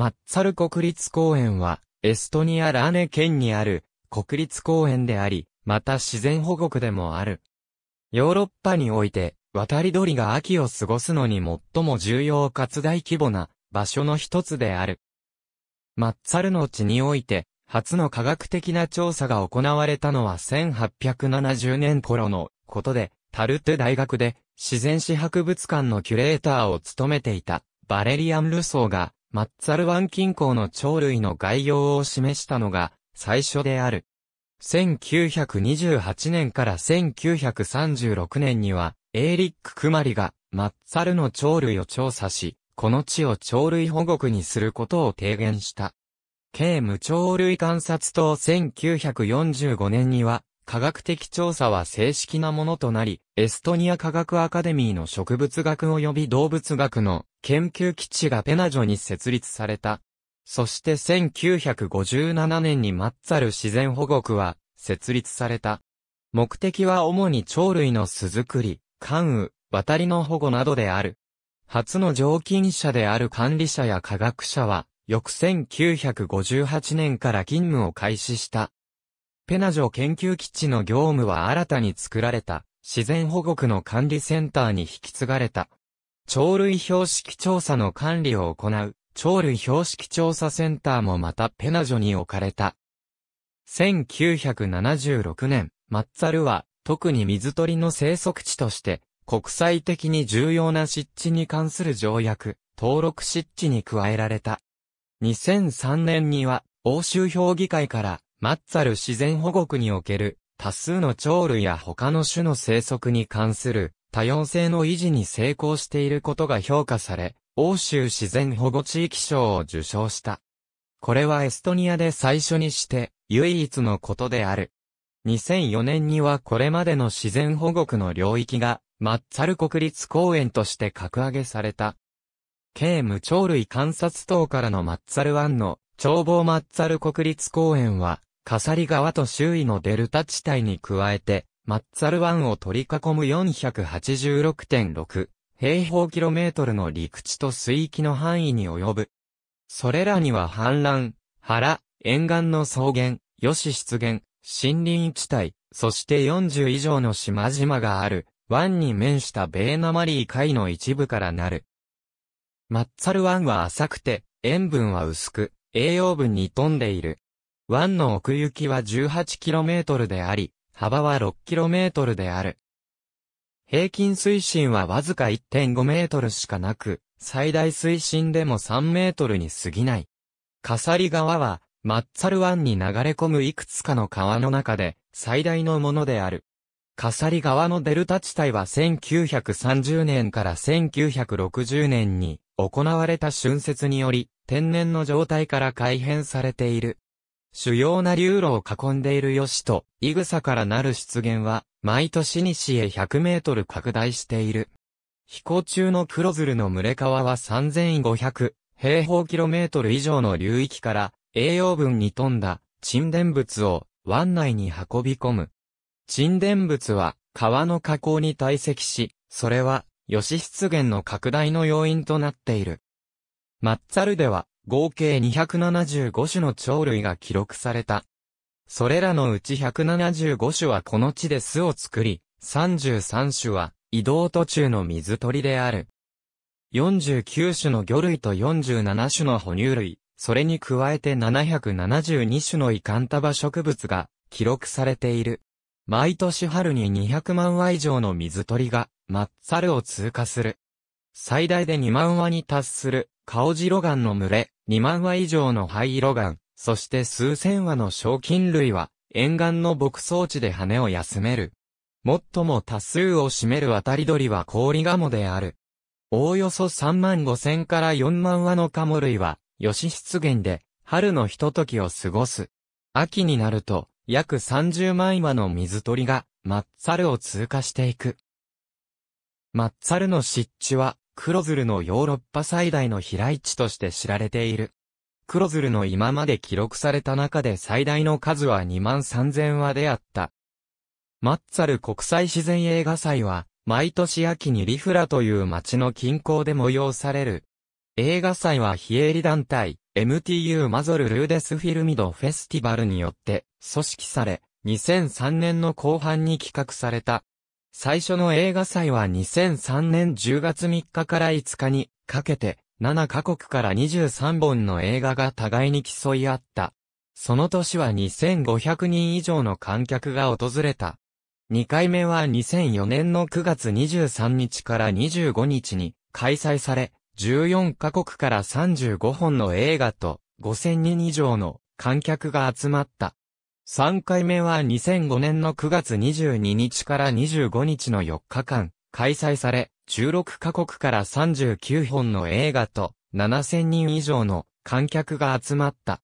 マッツァル国立公園は、エストニアラーネ県にある国立公園であり、また自然保護区でもある。ヨーロッパにおいて、渡り鳥が秋を過ごすのに最も重要かつ大規模な場所の一つである。マッツァルの地において、初の科学的な調査が行われたのは1870年頃のことで、タルテ大学で自然史博物館のキュレーターを務めていたバレリアン・ルソーがマッツァル湾近郊の鳥類の概要を示したのが最初である。1928年から1936年には、エーリック・クマリが、マッツァルの鳥類を調査し、この地を鳥類保護区にすることを提言した。ケーム鳥類観察党1945年には、科学的調査は正式なものとなり、エストニア科学アカデミーの植物学及び動物学の研究基地がペナジョに設立された。そして1957年にマッツァル自然保護区は設立された。目的は主に鳥類の巣作り、関羽、渡りの保護などである。初の常勤者である管理者や科学者は、翌1958年から勤務を開始した。ペナジョ研究基地の業務は新たに作られた、自然保護区の管理センターに引き継がれた。鳥類標識調査の管理を行う、鳥類標識調査センターもまたペナジョに置かれた。1976年、マッツァルは、特に水鳥の生息地として、国際的に重要な湿地に関する条約、登録湿地に加えられた。2003年には、欧州評議会から、マッツァル自然保護区における多数の鳥類や他の種の生息に関する多様性の維持に成功していることが評価され、欧州自然保護地域賞を受賞した。これはエストニアで最初にして唯一のことである。2004年にはこれまでの自然保護区の領域がマッツァル国立公園として格上げされた。ケーム鳥類観察塔からのマッツァル湾の眺望マッツァル国立公園はカサリ川と周囲のデルタ地帯に加えて、マッツァル湾を取り囲む486.6平方キロメートルの陸地と水域の範囲に及ぶ。それらには氾濫、原、沿岸の草原、シ湿原、森林地帯、そして40以上の島々がある、湾に面したベーナマリー海の一部からなる。マッツァル湾は浅くて、塩分は薄く、栄養分に富んでいる。湾の奥行きは 18km であり、幅は 6km である。平均水深はわずか 1.5m しかなく、最大水深でも 3m に過ぎない。飾り川は、マッツァル湾に流れ込むいくつかの川の中で、最大のものである。飾り川のデルタ地帯は1930年から1960年に行われた春節により、天然の状態から改変されている。主要な流路を囲んでいる吉と、イグサからなる湿原は、毎年西へ100メートル拡大している。飛行中の黒鶴の群れ川は3500平方キロメートル以上の流域から栄養分に富んだ沈殿物を湾内に運び込む。沈殿物は川の河口に堆積し、それは吉湿原の拡大の要因となっている。マッツァルでは合計275種の鳥類が記録された。それらのうち175種はこの地で巣を作り、33種は移動途中の水鳥である。49種の魚類と47種の哺乳類、それに加えて772種のイカンタバ植物が記録されている。毎年春に200万羽以上の水鳥が、マッツァルを通過する。最大で2万羽に達する、顔白ンの群れ、2万羽以上の灰色ン。そして数千羽の賞金類は、沿岸の牧草地で羽を休める。最も多数を占める渡り鳥は氷ガモである。おおよそ3万5千から4万羽のカモ類は、吉湿原で、春のひとときを過ごす。秋になると、約30万羽の水鳥が、マッツァルを通過していく。マッツァルの湿地は、クロズルのヨーロッパ最大の飛来地として知られている。クロズルの今まで記録された中で最大の数は2万3000羽であった。マッツァル国際自然映画祭は、毎年秋にリフラという町の近郊で催される。映画祭は非営利団体、MTU マゾルルーデスフィルミドフェスティバルによって組織され、2003年の後半に企画された。最初の映画祭は2003年10月3日から5日にかけて7カ国から23本の映画が互いに競い合った。その年は2500人以上の観客が訪れた。2回目は2004年の9月23日から25日に開催され、14カ国から35本の映画と5000人以上の観客が集まった。3回目は2005年の9月22日から25日の4日間、開催され、16カ国から39本の映画と、7000人以上の観客が集まった。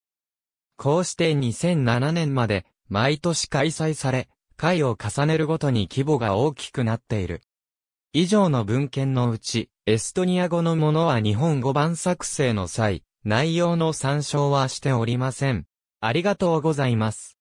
こうして2007年まで、毎年開催され、回を重ねるごとに規模が大きくなっている。以上の文献のうち、エストニア語のものは日本語版作成の際、内容の参照はしておりません。ありがとうございます。